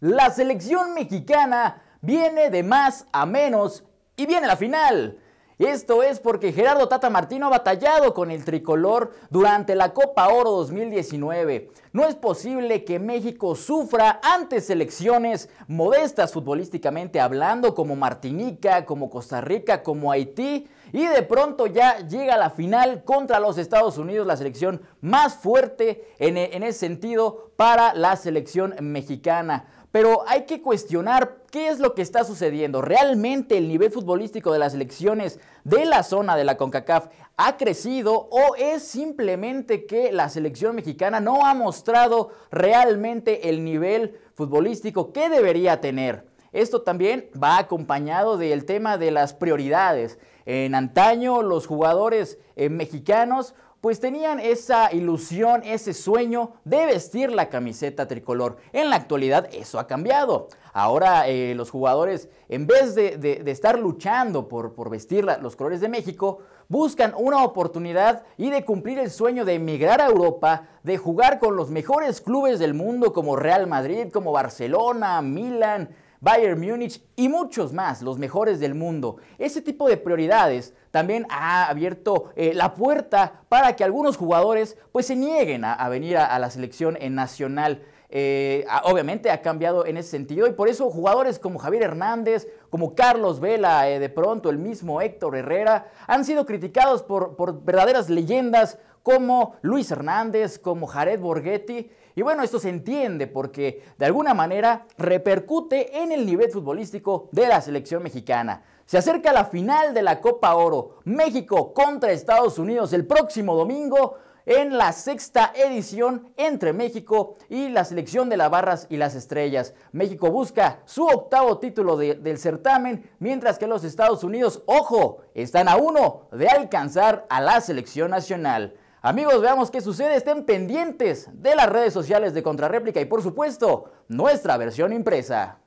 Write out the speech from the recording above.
La selección mexicana viene de más a menos y viene la final. Esto es porque Gerardo Tata Martino ha batallado con el tricolor durante la Copa Oro 2019. No es posible que México sufra ante selecciones modestas futbolísticamente hablando como Martinica, como Costa Rica, como Haití y de pronto ya llega la final contra los Estados Unidos, la selección más fuerte en, en ese sentido para la selección mexicana. Pero hay que cuestionar ¿Qué es lo que está sucediendo? ¿Realmente el nivel futbolístico de las selecciones de la zona de la CONCACAF ha crecido o es simplemente que la selección mexicana no ha mostrado realmente el nivel futbolístico que debería tener? Esto también va acompañado del tema de las prioridades. En antaño los jugadores eh, mexicanos pues tenían esa ilusión, ese sueño de vestir la camiseta tricolor. En la actualidad eso ha cambiado. Ahora eh, los jugadores, en vez de, estar luchando por, vestir los colores de México, buscan una oportunidad y de cumplir el sueño de emigrar a Europa, de jugar con los mejores clubes del mundo como Real Madrid, como Barcelona, Milan, Bayern Múnich y muchos más, los mejores del mundo. Ese tipo de prioridades también ha abierto eh, la puerta para que algunos jugadores pues se nieguen a, venir a, a la selección en nacional. Eh, ah, obviamente ha cambiado en ese sentido y por eso jugadores como Javier Hernández, como Carlos Vela, eh, de pronto el mismo Héctor Herrera, han sido criticados por, por verdaderas leyendas como Luis Hernández, como Jared Borghetti. Y bueno, esto se entiende porque de alguna manera repercute en el nivel futbolístico de la selección mexicana. Se acerca la final de la Copa Oro, México contra Estados Unidos el próximo domingo en la sexta edición entre México y la selección de las barras y las estrellas. México busca su octavo título del certamen, mientras que los Estados Unidos, ojo, están a uno de alcanzar a la selección nacional. Amigos, veamos qué sucede, estén pendientes de las redes sociales de Contrarréplica y por supuesto nuestra versión impresa.